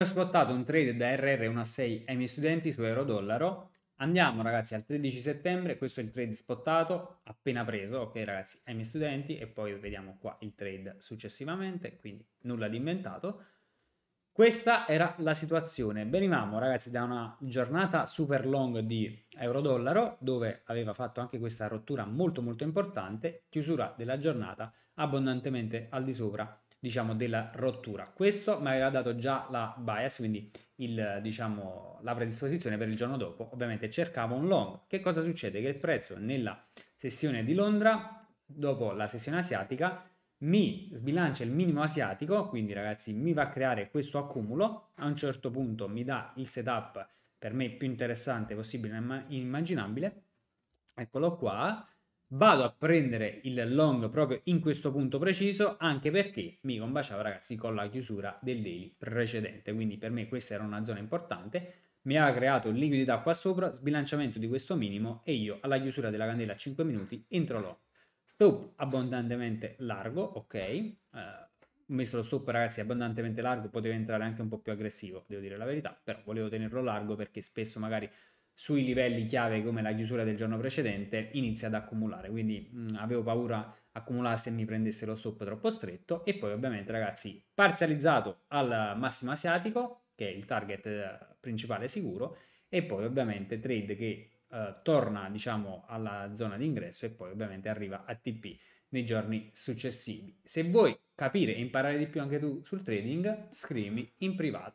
Ho spottato un trade da RR16 ai miei studenti su euro dollaro. Andiamo ragazzi al 13 settembre, questo è il trade spottato, appena preso, ok ragazzi, ai miei studenti e poi vediamo qua il trade successivamente, quindi nulla di inventato. Questa era la situazione. Venivamo ragazzi da una giornata super long di euro-dollaro dove aveva fatto anche questa rottura molto molto importante, chiusura della giornata abbondantemente al di sopra diciamo, della rottura. Questo mi aveva dato già la bias, quindi il, diciamo, la predisposizione per il giorno dopo. Ovviamente cercavo un long. Che cosa succede? Che il prezzo nella sessione di Londra, dopo la sessione asiatica, mi sbilancia il minimo asiatico, quindi ragazzi mi va a creare questo accumulo, a un certo punto mi dà il setup per me più interessante possibile, e immaginabile, eccolo qua, vado a prendere il long proprio in questo punto preciso anche perché mi combaciava ragazzi con la chiusura del daily precedente quindi per me questa era una zona importante mi ha creato liquidità qua sopra sbilanciamento di questo minimo e io alla chiusura della candela a 5 minuti entro l'ho stop abbondantemente largo ok uh, eh, ho messo lo stop ragazzi abbondantemente largo poteva entrare anche un po' più aggressivo devo dire la verità però volevo tenerlo largo perché spesso magari sui livelli chiave come la chiusura del giorno precedente inizia ad accumulare quindi mh, mm, avevo paura accumulasse e mi prendesse lo stop troppo stretto e poi ovviamente ragazzi parzializzato al massimo asiatico che è il target eh, principale sicuro e poi ovviamente trade che eh, torna diciamo alla zona di ingresso e poi ovviamente arriva a TP nei giorni successivi se vuoi capire e imparare di più anche tu sul trading scrivimi in privato